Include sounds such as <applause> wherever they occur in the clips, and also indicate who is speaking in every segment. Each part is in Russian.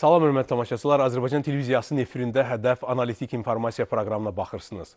Speaker 1: Salam hörmət tamaşaçılar, Azərbaycan televiziyasının efirində Hədəf analitik informasiya proqramına baxırsınız.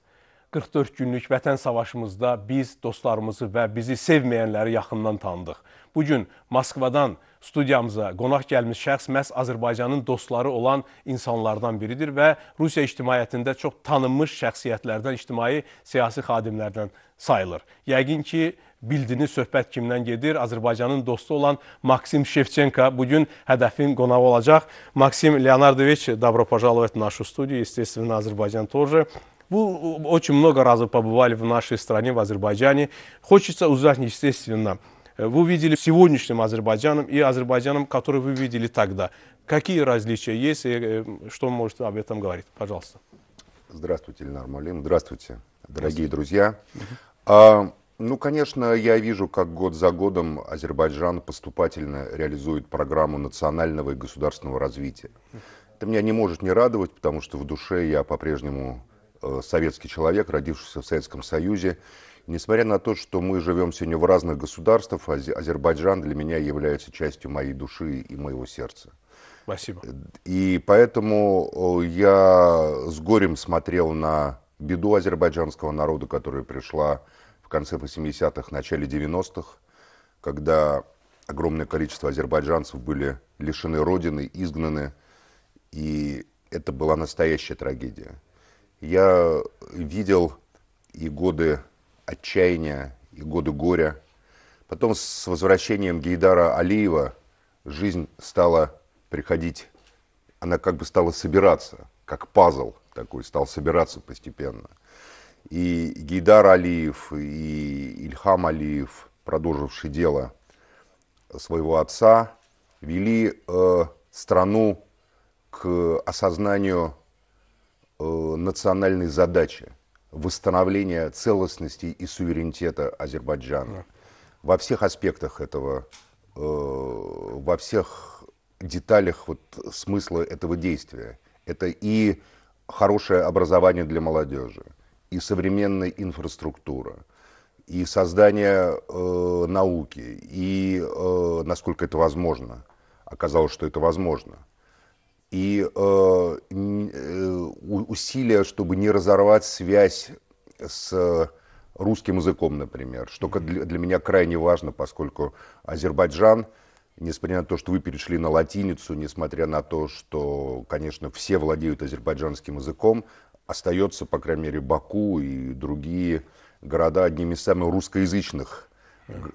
Speaker 1: 44 günlük vətən savaşımızda biz dostlarımızı və bizi sevməyənləri yaxından tanıdıq. Bu gün Moskvadan studiyamıza qonaq gəlmiş şəxs məhz Azərbaycanın dostları olan insanlardan biridir və Rusiya ictimaiyyətində çox tanınmış şəxsiyyətlərdən, ictimai siyasi xadimlərdən sayılır. Yəqin ki, bildiniz söhbət kimdən gedir? Azərbaycanın dostu olan Maksim Shevchenko bugün hədəfin qonağı olacaq. Maksim Leonardoviç, добро пожаловать в нашу студию, естественно, Азербайджан тоже. Вы очень много раз побывали в нашей стране, в Азербайджане. Хочется узнать, естественно, э, вы увидели сегодняшним Азербайджаном и Азербайджаном, который вы видели тогда. Какие различия есть и э, что можете об этом говорить? Пожалуйста.
Speaker 2: Здравствуйте, Ленар Малин. Здравствуйте, дорогие Здравствуйте. друзья. Угу. Ну, конечно, я вижу, как год за годом Азербайджан поступательно реализует программу национального и государственного развития. Это меня не может не радовать, потому что в душе я по-прежнему э, советский человек, родившийся в Советском Союзе. Несмотря на то, что мы живем сегодня в разных государствах, Азербайджан для меня является частью моей души и моего сердца. Спасибо. И поэтому э, я с горем смотрел на беду азербайджанского народа, которая пришла конце 80-х, начале 90-х, когда огромное количество азербайджанцев были лишены родины, изгнаны, и это была настоящая трагедия. Я видел и годы отчаяния, и годы горя. Потом с возвращением Гейдара Алиева жизнь стала приходить, она как бы стала собираться, как пазл такой стал собираться постепенно – и Гейдар Алиев, и Ильхам Алиев, продолживший дело своего отца, вели э, страну к осознанию э, национальной задачи восстановления целостности и суверенитета Азербайджана во всех аспектах этого, э, во всех деталях вот, смысла этого действия. Это и хорошее образование для молодежи, и современная инфраструктура, и создание э, науки, и э, насколько это возможно, оказалось, что это возможно, и э, э усилия, чтобы не разорвать связь с русским языком, например, что для меня крайне важно, поскольку Азербайджан, несмотря на то, что вы перешли на латиницу, несмотря на то, что, конечно, все владеют азербайджанским языком, остается, по крайней мере, Баку и другие города одними из самых русскоязычных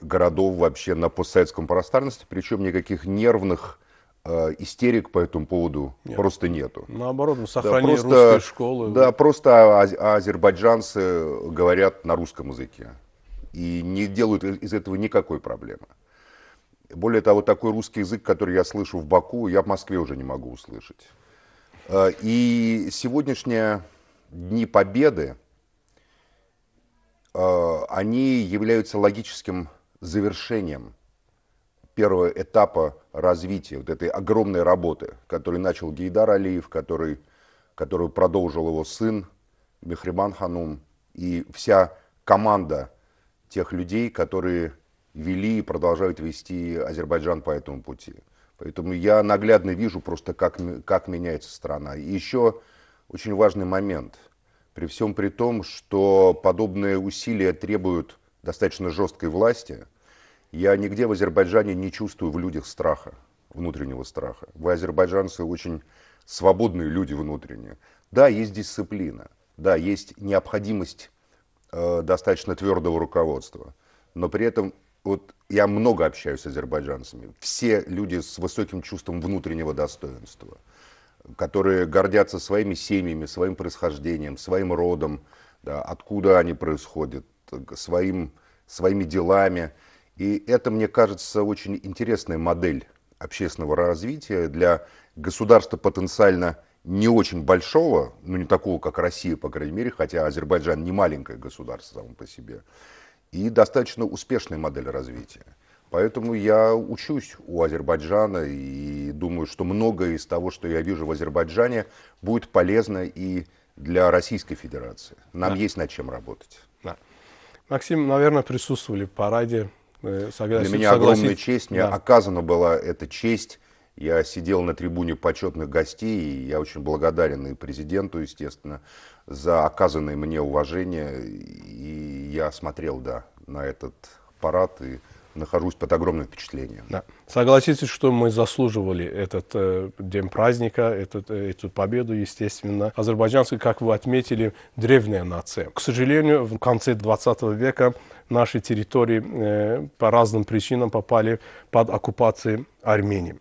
Speaker 2: городов вообще на постсоветском пространстве, причем никаких нервных э, истерик по этому поводу Нет. просто нету.
Speaker 1: Наоборот, мы сохранили да, просто, русские школы. Да,
Speaker 2: просто а, а, азербайджанцы говорят на русском языке и не делают из этого никакой проблемы. Более того, такой русский язык, который я слышу в Баку, я в Москве уже не могу услышать. Э, и сегодняшняя дни победы, э, они являются логическим завершением первого этапа развития вот этой огромной работы, которую начал Гейдар Алиев, который, которую продолжил его сын Мехриман Ханум и вся команда тех людей, которые вели и продолжают вести Азербайджан по этому пути. Поэтому я наглядно вижу просто, как, как меняется страна. И еще очень важный момент. При всем при том, что подобные усилия требуют достаточно жесткой власти, я нигде в Азербайджане не чувствую в людях страха, внутреннего страха. Вы, азербайджанцы, очень свободные люди внутренние. Да, есть дисциплина, да, есть необходимость э, достаточно твердого руководства, но при этом вот я много общаюсь с азербайджанцами. Все люди с высоким чувством внутреннего достоинства которые гордятся своими семьями, своим происхождением, своим родом, да, откуда они происходят, своим, своими делами. И это, мне кажется, очень интересная модель общественного развития для государства потенциально не очень большого, ну не такого, как Россия, по крайней мере, хотя Азербайджан не маленькое государство само по себе, и достаточно успешная модель развития. Поэтому я учусь у Азербайджана и думаю, что многое из того, что я вижу в Азербайджане, будет полезно и для Российской Федерации. Нам да. есть над чем работать. Да.
Speaker 1: Максим, наверное, присутствовали в параде. Э, согласен, для меня согласен. огромная честь, мне да.
Speaker 2: оказана была эта честь. Я сидел на трибуне почетных гостей, и я очень благодарен и президенту, естественно, за оказанное мне уважение. И я смотрел, да, на этот парад и нахожусь под огромным впечатлением.
Speaker 1: Да. Согласитесь, что мы заслуживали этот э, день праздника, этот, э, эту победу, естественно. Азербайджанцы, как вы отметили, древняя нация. К сожалению, в конце 20 века наши территории э, по разным причинам попали под оккупацию Армении.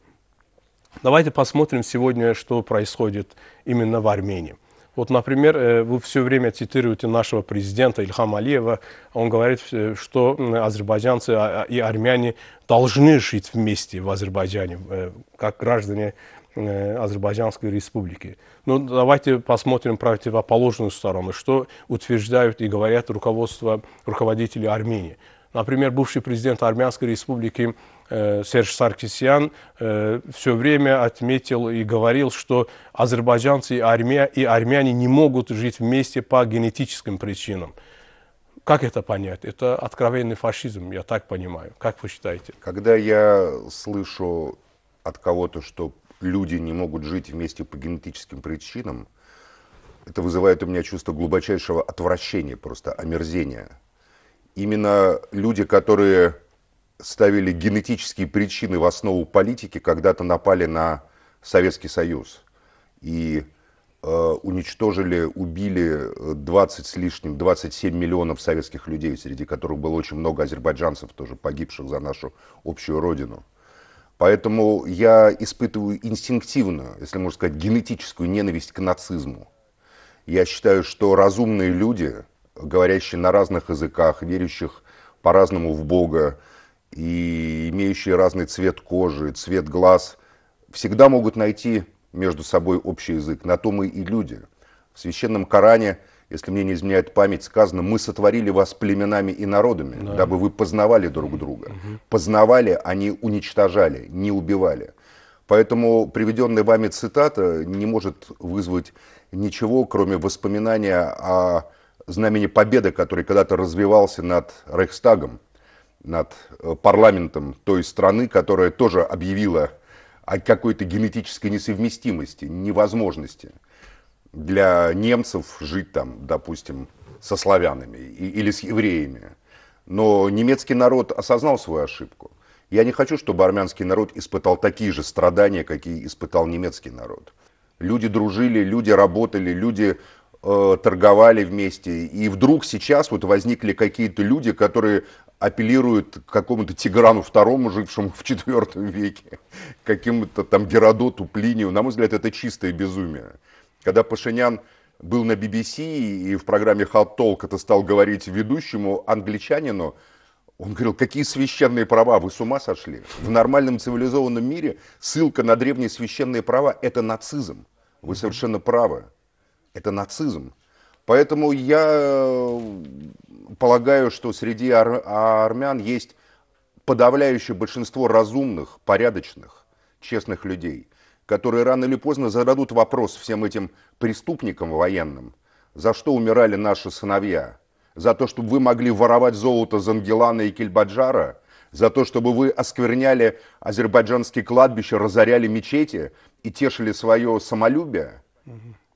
Speaker 1: Давайте посмотрим сегодня, что происходит именно в Армении. Вот, например, э, вы все время цитируете нашего президента Ильхама Алиева. Он говорит, э, что азербайджанцы а, а, и армяне должны жить вместе в Азербайджане, э, как граждане Азербайджанской республики. Но ну, давайте посмотрим противоположную сторону, что утверждают и говорят руководство, руководители Армении. Например, бывший президент Армянской республики Э, Серж Саркисян э, все время отметил и говорил, что азербайджанцы и, армя... и армяне не могут жить вместе по генетическим причинам. Как это понять? Это откровенный фашизм, я так понимаю. Как вы считаете?
Speaker 2: Когда я слышу от кого-то, что люди не могут жить вместе по генетическим причинам, это вызывает у меня чувство глубочайшего отвращения, просто омерзения. Именно люди, которые ставили генетические причины в основу политики, когда-то напали на Советский Союз и э, уничтожили, убили 20 э, с лишним, 27 миллионов советских людей, среди которых было очень много азербайджанцев, тоже погибших за нашу общую родину. Поэтому я испытываю инстинктивную, если можно сказать, генетическую ненависть к нацизму. Я считаю, что разумные люди, говорящие на разных языках, верящих по-разному в Бога, и имеющие разный цвет кожи, цвет глаз, всегда могут найти между собой общий язык. На то мы и люди. В священном Коране, если мне не изменяет память, сказано, мы сотворили вас племенами и народами, да. дабы вы познавали друг друга. Угу. Познавали, а не уничтожали, не убивали. Поэтому приведенная вами цитата не может вызвать ничего, кроме воспоминания о знамени победы, который когда-то развивался над Рейхстагом над э, парламентом той страны, которая тоже объявила о какой-то генетической несовместимости, невозможности для немцев жить там, допустим, со славянами или с евреями. Но немецкий народ осознал свою ошибку. Я не хочу, чтобы армянский народ испытал такие же страдания, какие испытал немецкий народ. Люди дружили, люди работали, люди Э, торговали вместе. И вдруг сейчас вот возникли какие-то люди, которые апеллируют к какому-то Тиграну второму жившему в IV веке, какому-то там Геродоту, Плинию. На мой взгляд, это чистое безумие. Когда Пашинян был на BBC и в программе Hot Talk это стал говорить ведущему англичанину, он говорил, какие священные права, вы с ума сошли? В нормальном цивилизованном мире ссылка на древние священные права – это нацизм. Вы совершенно правы. Это нацизм. Поэтому я э, полагаю, что среди ар- а армян есть подавляющее большинство разумных, порядочных, честных людей, которые рано или поздно зададут вопрос всем этим преступникам военным, за что умирали наши сыновья, за то, чтобы вы могли воровать золото Зангелана и Кельбаджара, за то, чтобы вы оскверняли азербайджанские кладбища, разоряли мечети и тешили свое самолюбие.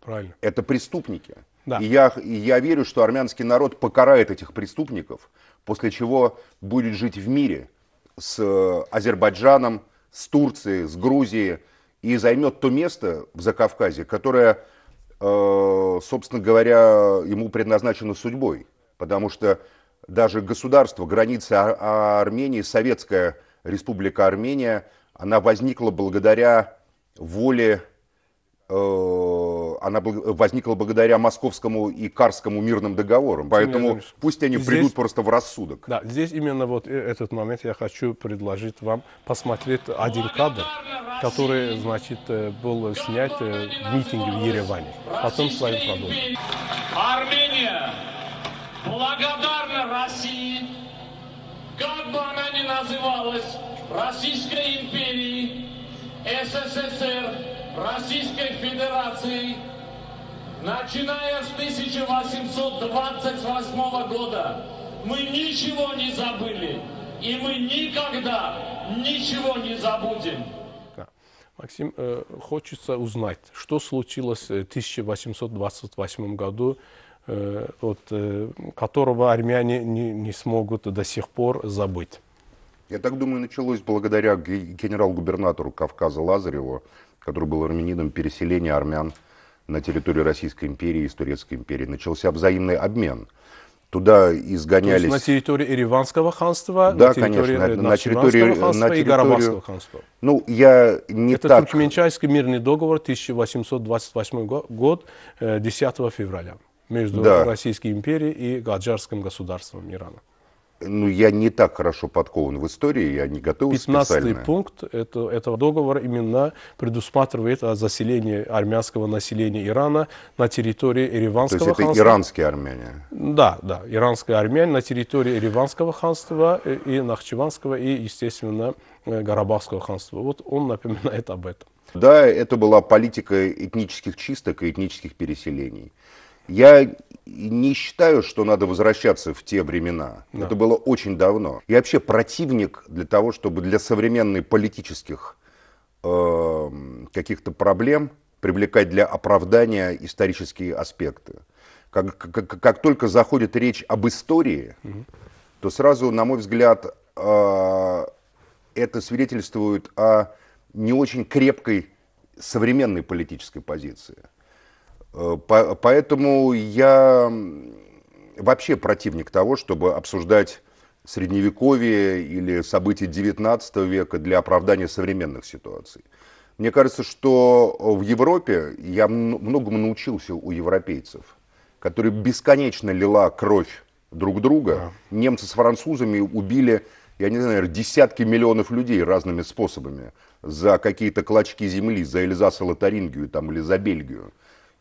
Speaker 2: Правильно. Это преступники. Да. И, я, и я верю, что армянский народ покарает этих преступников, после чего будет жить в мире с э, Азербайджаном, с Турцией, с Грузией и займет то место в Закавказье, которое, э, собственно говоря, ему предназначено судьбой. Потому что даже государство, границы Армении, Советская Республика Армения, она возникла благодаря воле э, она возникла благодаря московскому и карскому мирным договорам. Поэтому пусть они здесь, придут просто в рассудок.
Speaker 1: Да, здесь именно вот э, этот момент я хочу предложить вам посмотреть один кадр, который, значит, э, был снят э, в митинге в
Speaker 2: Ереване. Потом с вами продолжим.
Speaker 1: Армения благодарна России, как бы она ни называлась, Российской империи, СССР, Российской Федерации – Начиная с 1828 года мы ничего не забыли, и мы никогда ничего
Speaker 2: не забудем.
Speaker 1: Максим, э, хочется узнать, что случилось э, в 1828 году, э, от которого армяне не, не смогут до сих пор забыть.
Speaker 2: Я так думаю, началось благодаря генерал-губернатору Кавказа Лазареву, который был армянином переселения армян на территории Российской империи и из Турецкой империи. Начался взаимный обмен. Туда изгонялись... То есть
Speaker 1: на территории Ереванского ханства, да, на конечно, на э, территории, ханства на территорию... и Гарабанского ханства. Ну, я не Это так... Туркменчайский мирный договор 1828 год, 10 э, февраля между да. Российской империей и Гаджарским государством
Speaker 2: Ирана ну, я не так хорошо подкован в истории, я не готов 15 специально.
Speaker 1: пункт это, этого договора именно предусматривает а, заселение армянского населения Ирана на территории Ереванского ханства. То есть ханства. это иранские армяне? Да, да, иранские армяне на территории Ереванского ханства и Нахчеванского и, естественно, э, Гарабахского ханства. Вот он напоминает об этом.
Speaker 2: Да, это была политика этнических чисток и этнических переселений. Я не считаю, что надо возвращаться в те времена. Да. Это было очень давно. И вообще противник для того, чтобы для современных политических э, каких-то проблем привлекать для оправдания исторические аспекты. Как, как, как только заходит речь об истории, угу. то сразу, на мой взгляд, э, это свидетельствует о не очень крепкой современной политической позиции. Э, поэтому я вообще противник того, чтобы обсуждать средневековье или события XIX века для оправдания современных ситуаций. Мне кажется, что в Европе я многому научился у европейцев, которые бесконечно лила кровь друг друга. Да. Немцы с французами убили, я не знаю, десятки миллионов людей разными способами за какие-то клочки земли, за Эльзас и Лотарингию там, или за Бельгию.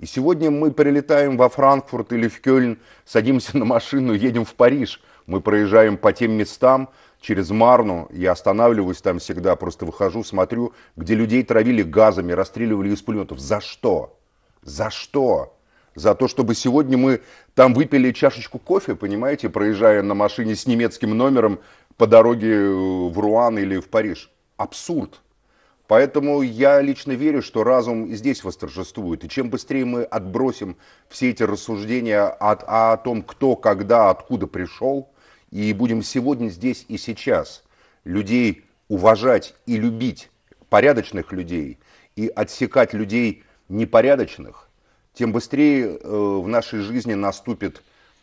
Speaker 2: И сегодня мы прилетаем во Франкфурт или в Кёльн, садимся на машину, едем в Париж. Мы проезжаем по тем местам, через Марну, я останавливаюсь там всегда, просто выхожу, смотрю, где людей травили газами, расстреливали из пулеметов. За что? За что? За то, чтобы сегодня мы там выпили чашечку кофе, понимаете, проезжая на машине с немецким номером по дороге в Руан или в Париж. Абсурд. Поэтому я лично верю, что разум здесь восторжествует. И чем быстрее мы отбросим все эти рассуждения от, о том, кто, когда, откуда пришел, и будем сегодня здесь и сейчас людей уважать и любить, порядочных людей, и отсекать людей непорядочных, тем быстрее э, в нашей жизни наступит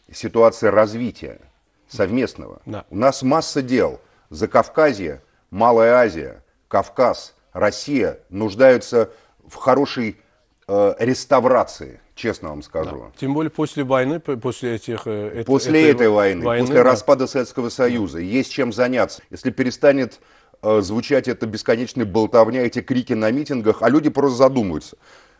Speaker 2: ситуация развития совместного. Да. У нас масса дел. за Закавказье, Малая Азия, Кавказ – Россия нуждаются в хорошей э, реставрации, честно вам скажу. Да.
Speaker 1: Тем более после войны, после этих... Э, после этой, этой войны, войны, после да. распада
Speaker 2: Советского Союза, есть чем заняться. Если перестанет э, звучать эта бесконечная болтовня, эти крики на митингах, а люди просто задумаются.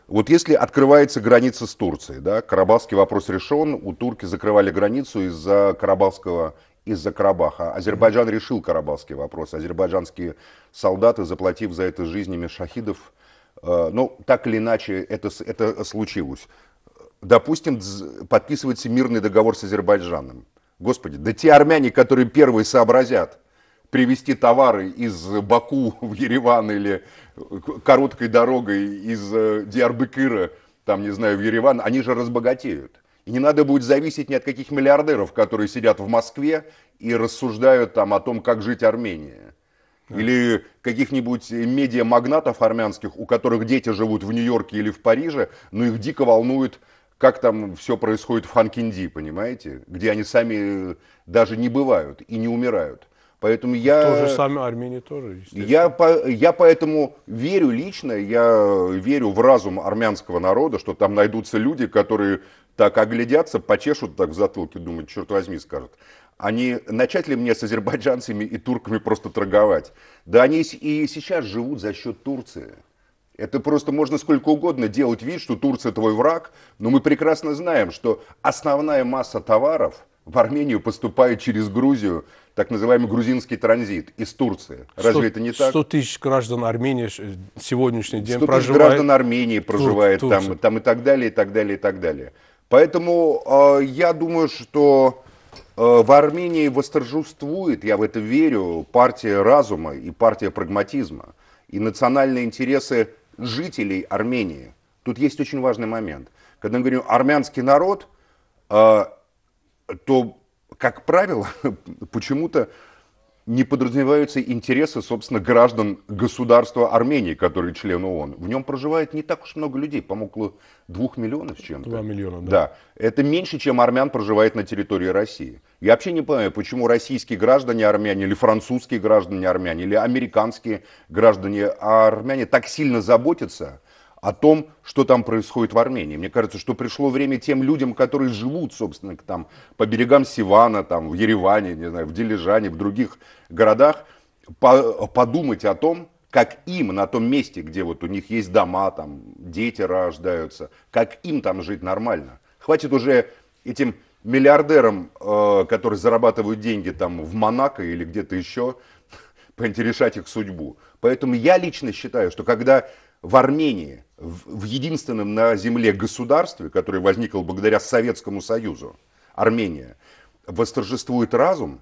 Speaker 2: Вот если открывается граница с Турцией, да, карабахский вопрос решен, у турки закрывали границу из-за карабахского из-за Карабаха. Азербайджан решил карабахский вопрос. Азербайджанские солдаты, заплатив за это жизнями шахидов, э, ну, так или иначе, это, это случилось. Допустим, подписывается мирный договор с Азербайджаном. Господи, да те армяне, которые первые сообразят привезти товары из Баку <laughs> в Ереван или короткой дорогой из э, Диарбекира, там, не знаю, в Ереван, они же разбогатеют. И не надо будет зависеть ни от каких миллиардеров, которые сидят в Москве и рассуждают там о том, как жить Армения. Или каких-нибудь медиамагнатов армянских, у которых дети живут в Нью-Йорке или в Париже, но их дико волнует, как там все происходит в Ханкинди, понимаете? Где они сами э, даже не бывают и не умирают. Поэтому я... тоже же
Speaker 1: самое Армении тоже, я,
Speaker 2: по, я поэтому верю лично, я верю в разум армянского народа, что там найдутся люди, которые так оглядятся, почешут так в затылке, думают, черт возьми, скажут. Они начать ли мне с азербайджанцами и турками просто торговать? Да они и сейчас живут за счет Турции. Это просто можно сколько угодно делать вид, что Турция твой враг, но мы прекрасно знаем, что основная масса товаров в Армению поступает через Грузию, так называемый грузинский транзит из Турции. Разве 100, это не так? 100
Speaker 1: тысяч граждан Армении сегодняшний день проживает. 100 тысяч граждан Армении проживает Тур,
Speaker 2: там, там и так далее, и так далее, и так далее. Поэтому э, я думаю, что э, в Армении восторжествует, я в это верю, партия разума и партия прагматизма и национальные интересы жителей Армении. Тут есть очень важный момент. Когда мы говорим армянский народ, э, то, как правило, <laughs> почему-то не подразумеваются интересы, собственно, граждан государства Армении, который член ООН. В нем проживает не так уж много людей, по-моему, около двух миллионов с чем-то. Два миллиона, да. да. Это меньше, чем армян проживает на территории России. Я вообще не понимаю, почему российские граждане армяне, или французские граждане армяне, или американские граждане а армяне так сильно заботятся о том, что там происходит в Армении. Мне кажется, что пришло время тем людям, которые живут, собственно, там, по берегам Сивана, там, в Ереване, не знаю, в Дилижане, в других городах, по подумать о том, как им на том месте, где вот у них есть дома, там дети рождаются, как им там жить нормально. Хватит уже этим миллиардерам, э, которые зарабатывают деньги там в Монако или где-то еще, <laughs> поинтересовать их судьбу. Поэтому я лично считаю, что когда в Армении в единственном на земле государстве, которое возникло благодаря Советскому Союзу, Армения, восторжествует разум,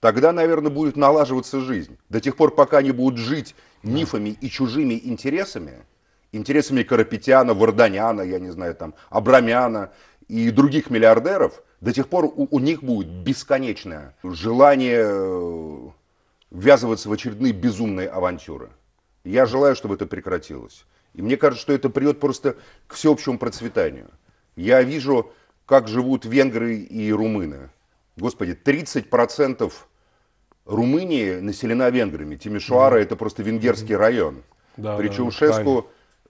Speaker 2: тогда, наверное, будет налаживаться жизнь. До тех пор, пока они будут жить мифами и чужими интересами, интересами Карапетяна, Варданяна, я не знаю, там, Абрамяна и других миллиардеров, до тех пор у, у них будет бесконечное желание э, ввязываться в очередные безумные авантюры. Я желаю, чтобы это прекратилось. И мне кажется, что это придет просто к всеобщему процветанию. Я вижу, как живут венгры и румыны. Господи, 30% Румынии населена венграми. Тимишуара mm-hmm. это просто венгерский район. Да, Причем да, Чаушеску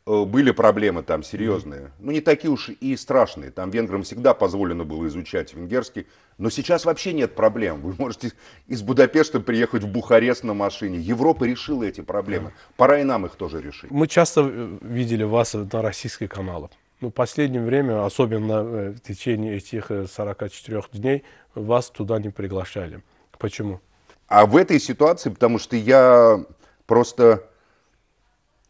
Speaker 2: Э, были проблемы там серьезные, ну не такие уж и страшные. Там венграм всегда позволено было изучать венгерский, но сейчас вообще нет проблем. Вы можете из Будапешта приехать в Бухарест на машине. Европа решила эти проблемы. Пора и нам их тоже решить. Мы
Speaker 1: часто э, видели вас э, на российских каналах. Ну, в последнее время, особенно в течение этих 44 дней, вас туда не приглашали. Почему?
Speaker 2: А в этой ситуации, потому что я просто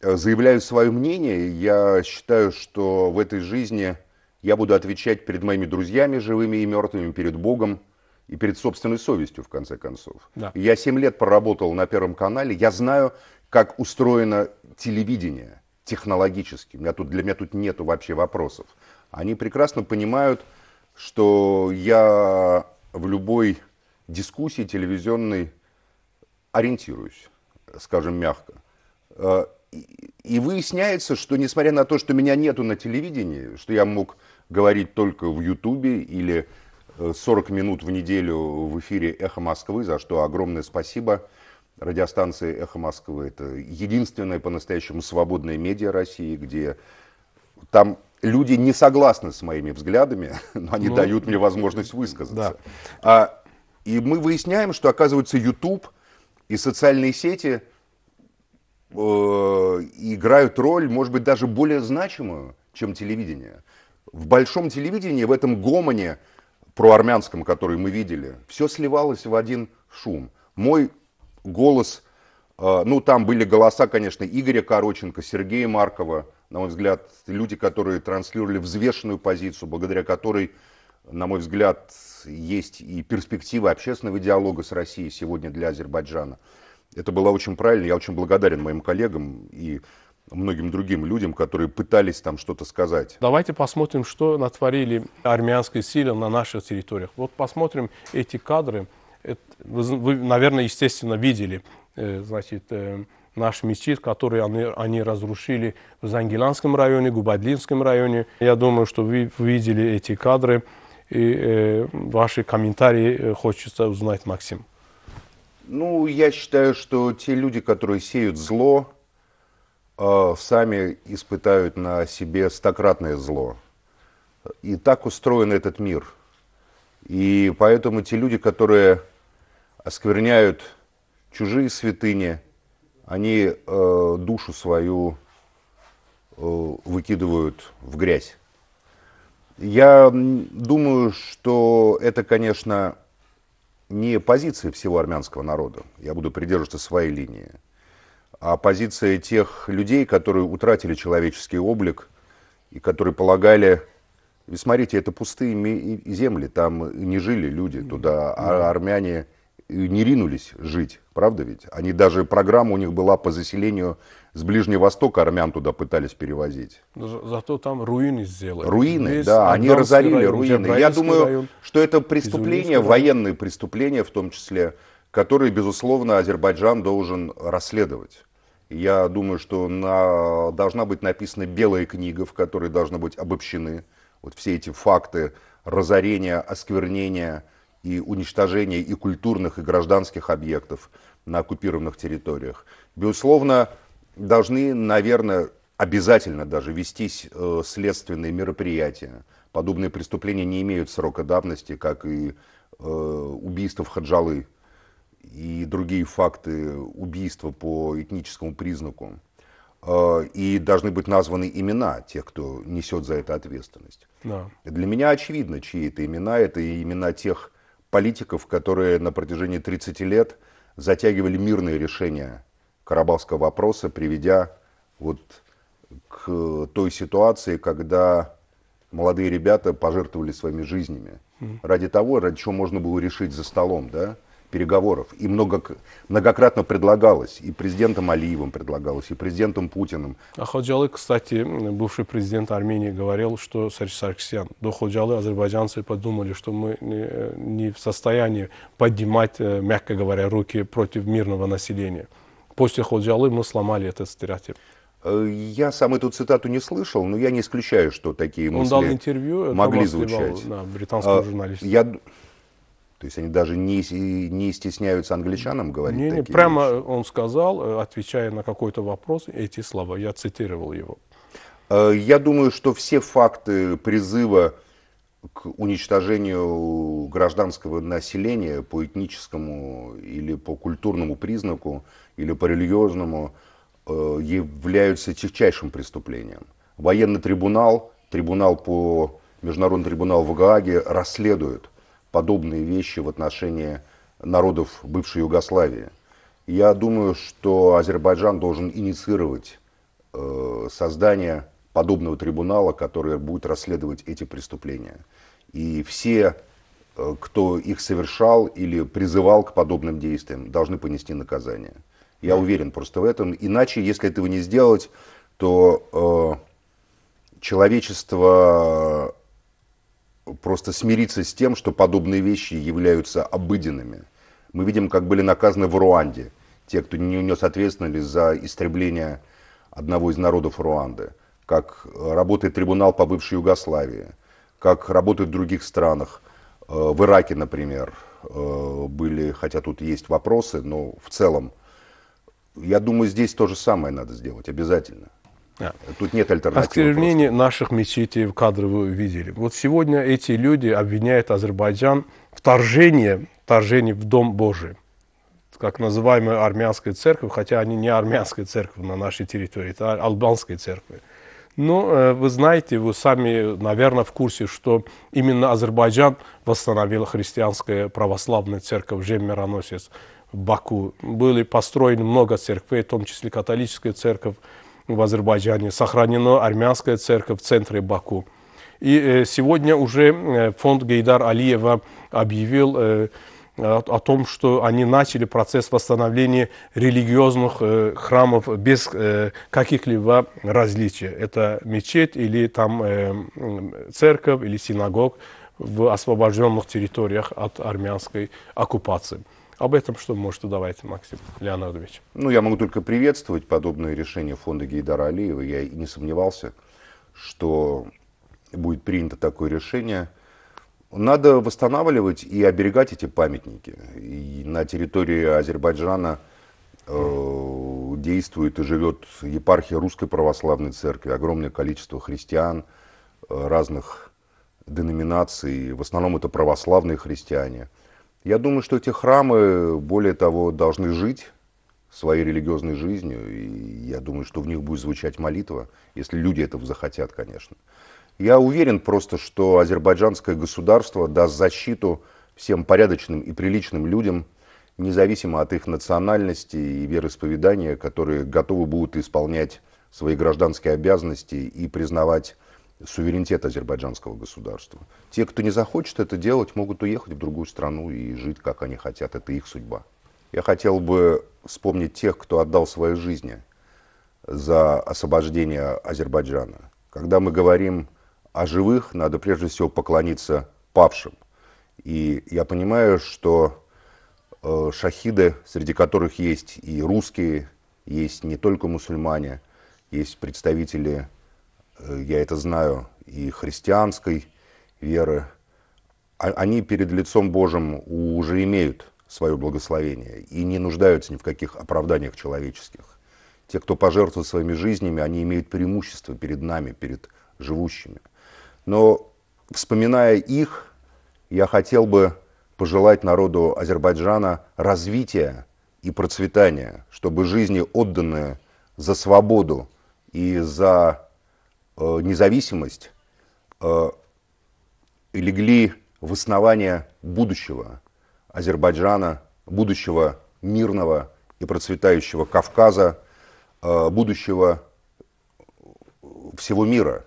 Speaker 2: Э, заявляю свое мнение. Я считаю, что в этой жизни я буду отвечать перед моими друзьями, живыми и мертвыми, перед Богом и перед собственной совестью, в конце концов. Да. Я 7 лет проработал на Первом канале. Я знаю, как устроено телевидение технологически. У меня тут, для меня тут нет вообще вопросов. Они прекрасно понимают, что я в любой дискуссии телевизионной ориентируюсь, скажем мягко. Э, и выясняется, что несмотря на то, что меня нету на телевидении, что я мог говорить только в Ютубе или 40 э, минут в неделю в эфире «Эхо Москвы», за что огромное спасибо радиостанции «Эхо Москвы». Это единственная по-настоящему свободная медиа России, где там люди не согласны с моими взглядами, <laughs> но они ну, дают мне э, возможность э, высказаться. Да. А, и мы выясняем, что, оказывается, YouTube и социальные сети – Э, играют роль, может быть, даже более значимую, чем телевидение. В большом телевидении, в этом гомоне про армянском, который мы видели, все сливалось в один шум. Мой голос, э, ну там были голоса, конечно, Игоря Короченко, Сергея Маркова, на мой взгляд, люди, которые транслировали взвешенную позицию, благодаря которой, на мой взгляд, есть и перспективы общественного диалога с Россией сегодня для Азербайджана. Это было очень правильно. Я очень благодарен моим коллегам и многим другим людям, которые пытались там что-то сказать.
Speaker 1: Давайте посмотрим, что натворили армянские силы на наших территориях. Вот посмотрим эти кадры. Это, вы, наверное, естественно, видели, э, значит, э, наш мечеть, который они, они разрушили в Зангиланском районе, Губадлинском районе. Я думаю, что вы видели эти кадры, и э, ваши комментарии э, хочется узнать, Максим.
Speaker 2: Ну, я считаю, что те люди, которые сеют зло, э, сами испытают на себе стократное зло. И так устроен этот мир. И поэтому те люди, которые оскверняют чужие святыни, они э, душу свою э, выкидывают в грязь. Я думаю, что это, конечно, не позиции всего армянского народа, я буду придерживаться своей линии, а позиция тех людей, которые утратили человеческий облик и которые полагали, ведь смотрите, это пустые земли, там не жили люди, туда а армяне не ринулись жить, правда ведь? Они даже, программа у них была по заселению с Ближнего Востока, армян туда пытались перевозить.
Speaker 1: За, зато там руины сделали. Руины, Здесь да, они разорили район, руины. Я думаю, район, что это преступления, военные
Speaker 2: преступления в том числе, которые, безусловно, Азербайджан должен расследовать. Я думаю, что на, должна быть написана белая книга, в которой должны быть обобщены вот все эти факты разорения, осквернения, и уничтожения и культурных, и гражданских объектов на оккупированных территориях. Безусловно, должны, наверное, обязательно даже вестись э, следственные мероприятия. Подобные преступления не имеют срока давности, как и э, убийства в Хаджалы и другие факты убийства по этническому признаку. Э, и должны быть названы имена тех, кто несет за это ответственность. Да. Для меня очевидно, чьи это имена. Это имена тех политиков, которые на протяжении 30 лет затягивали мирные решения карабахского вопроса, приведя вот к той ситуации, когда молодые ребята пожертвовали своими жизнями. Ради того, ради чего можно было решить за столом, да? переговоров. И много, многократно предлагалось, и президентом Алиевым предлагалось, и президентом Путиным.
Speaker 1: А Ходжалы, кстати, бывший президент Армении, говорил, что Сарич Сарксян, до Ходжалы азербайджанцы подумали, что мы не, э, в состоянии поднимать, э, мягко говоря, руки против мирного населения. После Ходжалы мы сломали
Speaker 2: этот стереотип. Э, я сам эту цитату не слышал, но я не исключаю, что такие Он мысли дал интервью, могли звучать. Да, британскому журналисту. Я, то есть они даже не, не стесняются англичанам говорить не, не, Прямо
Speaker 1: вещи. он сказал, э, отвечая на какой-то вопрос, эти слова. Я цитировал его.
Speaker 2: Э, я думаю, что все факты призыва к уничтожению гражданского населения по этническому или по культурному признаку или по религиозному э, являются тягчайшим преступлением. Военный трибунал, трибунал по, международный трибунал в Гааге расследует – подобные вещи в отношении народов бывшей Югославии. Я думаю, что Азербайджан должен инициировать э, создание подобного трибунала, который будет расследовать эти преступления. И все, э, кто их совершал или призывал к подобным действиям, должны понести наказание. Я уверен просто в этом. Иначе, если этого не сделать, то э, человечество просто смириться с тем, что подобные вещи являются обыденными. Мы видим, как были наказаны в Руанде те, кто не унес ответственность за истребление одного из народов Руанды, как работает трибунал по бывшей Югославии, как работают в других странах. Э, в Ираке, например, э, были, хотя тут есть вопросы, но в целом, я думаю, здесь то же самое надо сделать обязательно. Да. Тут нет альтернативы. Осквернение
Speaker 1: просто. наших мечетей в кадры вы увидели. Вот сегодня эти люди обвиняют Азербайджан в вторжении, вторжении в Дом Божий как называемая армянская церковь, хотя они не армянская церковь на нашей территории, это а, албанская церковь. Но э, вы знаете, вы сами, наверное, в курсе, что именно Азербайджан восстановил христианское православная церковь «Жем Мироносец» в Баку. Были построены много церквей, в том числе католическая церковь, в Азербайджане, сохранена армянская церковь в центре Баку. И э, сегодня уже э, фонд Гейдар Алиева объявил э, о том, что они начали процесс восстановления религиозных храмов без каких-либо различий. Это мечеть или там церковь или синагог в освобожденных территориях от армянской оккупации. Об этом что можете давать, Максим Леонардович?
Speaker 2: Ну, я могу только приветствовать подобное решение фонда Гейдара Алиева. Я и не сомневался, что будет принято такое решение. Надо восстанавливать и оберегать эти памятники. И на территории Азербайджана э, действует и живет епархия Русской Православной Церкви, огромное количество христиан э, разных деноминаций, в основном это православные христиане – я думаю, что эти храмы, более того, должны жить своей религиозной жизнью, и я думаю, что в них будет звучать молитва, если люди этого захотят, конечно. Я уверен просто, что азербайджанское государство даст защиту всем порядочным и приличным людям, независимо от их национальности и вероисповедания, которые готовы будут исполнять свои гражданские обязанности и признавать суверенитет азербайджанского государства. Те, кто не захочет это делать, могут уехать в другую страну и жить, как они хотят. Это их судьба. Я хотел бы вспомнить тех, кто отдал свои жизни за освобождение Азербайджана. Когда мы говорим о живых, надо прежде всего поклониться павшим. И я понимаю, что э, шахиды, среди которых есть и русские, есть не только мусульмане, есть представители Э, я это знаю, и христианской веры, а, они перед лицом Божьим уже имеют свое благословение и не нуждаются ни в каких оправданиях человеческих. Те, кто пожертвует своими жизнями, они имеют преимущество перед нами, перед живущими. Но вспоминая их, я хотел бы пожелать народу Азербайджана развития и процветания, чтобы жизни, отданные за свободу и за Э, независимость э, легли в основание будущего Азербайджана, будущего мирного и процветающего Кавказа, э, будущего всего мира.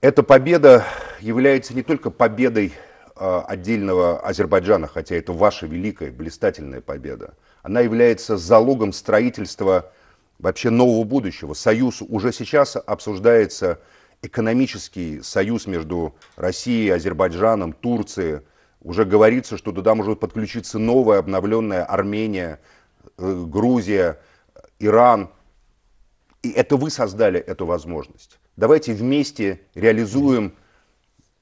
Speaker 2: Эта победа является не только победой отдельного Азербайджана, хотя это ваша великая, блистательная победа. Она является залогом строительства вообще нового будущего. Союз уже сейчас обсуждается экономический союз между Россией, Азербайджаном, Турцией. Уже говорится, что туда может подключиться новая обновленная Армения, э, Грузия, Иран. И это вы создали эту возможность. Давайте вместе реализуем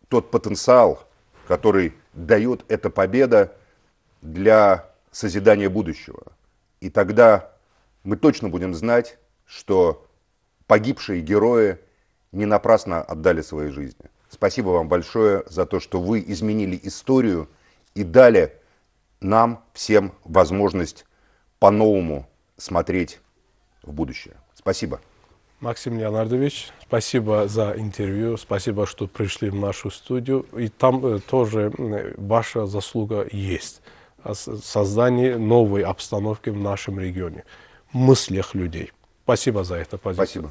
Speaker 2: тот потенциал, который дает эта победа для созидания будущего. И тогда мы точно будем знать, что погибшие герои не напрасно отдали свои жизни. Спасибо вам большое за то, что вы изменили историю и дали нам всем возможность по-новому смотреть в будущее. Спасибо.
Speaker 1: Максим Леонардович, спасибо за интервью, спасибо, что пришли в нашу студию. И там э, тоже ваша заслуга есть. Создание новой обстановки в нашем регионе. мыслях людей. Спасибо за это позицию. Спасибо.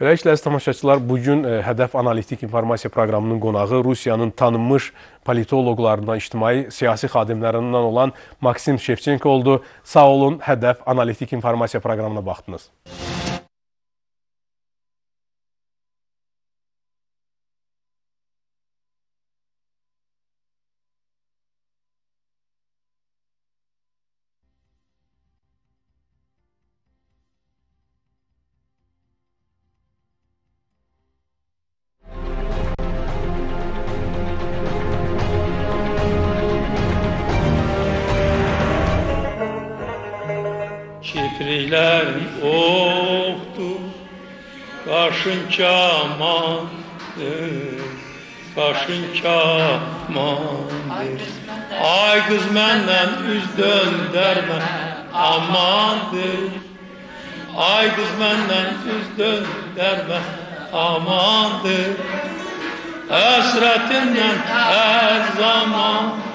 Speaker 1: Beləliklə, əziz tamaşaçılar, bu gün Hədəf Analitik İnformasiya proqramının qonağı Rusiyanın tanınmış politoloqlarından, ictimai siyasi xadimlərindən olan Maksim Şevçenko oldu. Sağ olun, Hədəf Analitik İnformasiya proqramına baxdınız. derdim oktu Kaşın çamandır
Speaker 2: e, Kaşın çamandır Ay kız menden üz döndürme amandır
Speaker 1: Ay kız menden üz döndürme amandır
Speaker 2: Hasretinden her zaman